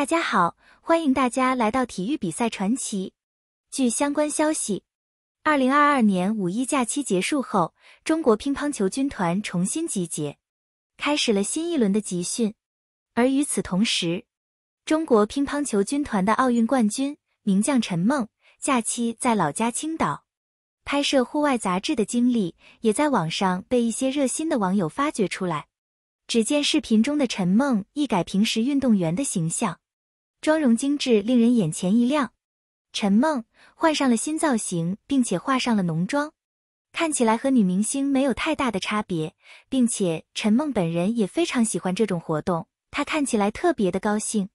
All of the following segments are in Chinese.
大家好，欢迎大家来到体育比赛传奇。据相关消息，二零二二年五一假期结束后，中国乒乓球军团重新集结，开始了新一轮的集训。而与此同时，中国乒乓球军团的奥运冠军名将陈梦假期在老家青岛拍摄户外杂志的经历，也在网上被一些热心的网友发掘出来。只见视频中的陈梦一改平时运动员的形象。妆容精致，令人眼前一亮。陈梦换上了新造型，并且化上了浓妆，看起来和女明星没有太大的差别。并且陈梦本人也非常喜欢这种活动，她看起来特别的高兴。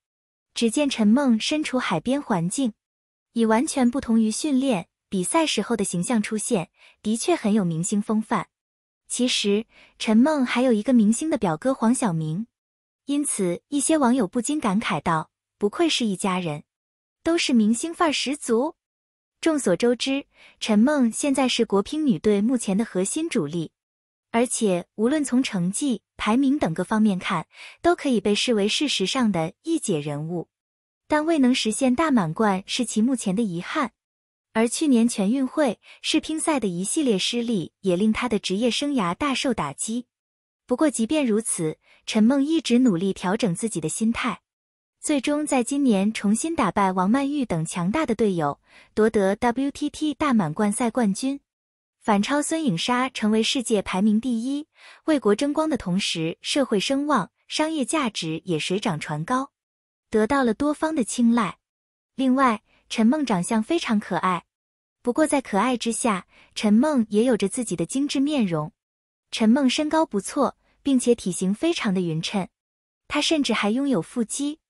只见陈梦身处海边环境，以完全不同于训练、比赛时候的形象出现，的确很有明星风范。其实陈梦还有一个明星的表哥黄晓明，因此一些网友不禁感慨道。不愧是一家人，都是明星范儿十足。众所周知，陈梦现在是国乒女队目前的核心主力，而且无论从成绩、排名等各方面看，都可以被视为事实上的一解人物。但未能实现大满贯是其目前的遗憾，而去年全运会世乒赛的一系列失利也令她的职业生涯大受打击。不过，即便如此，陈梦一直努力调整自己的心态。最终在今年重新打败王曼玉等强大的队友，夺得 WTT 大满贯赛冠军，反超孙颖莎成为世界排名第一，为国争光的同时，社会声望、商业价值也水涨船高，得到了多方的青睐。另外，陈梦长相非常可爱，不过在可爱之下，陈梦也有着自己的精致面容。陈梦身高不错，并且体型非常的匀称，她甚至还拥有腹肌。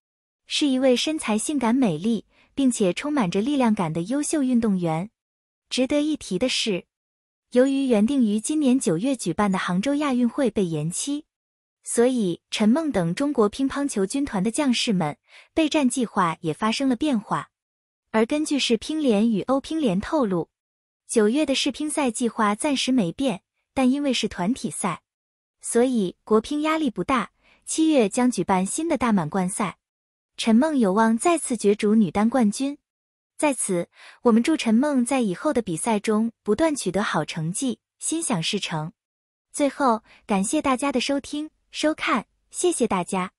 是一位身材性感、美丽并且充满着力量感的优秀运动员。值得一提的是，由于原定于今年九月举办的杭州亚运会被延期，所以陈梦等中国乒乓球军团的将士们备战计划也发生了变化。而根据世乒联与欧乒联透露，九月的世乒赛计划暂时没变，但因为是团体赛，所以国乒压力不大。七月将举办新的大满贯赛。陈梦有望再次角逐女单冠军，在此，我们祝陈梦在以后的比赛中不断取得好成绩，心想事成。最后，感谢大家的收听、收看，谢谢大家。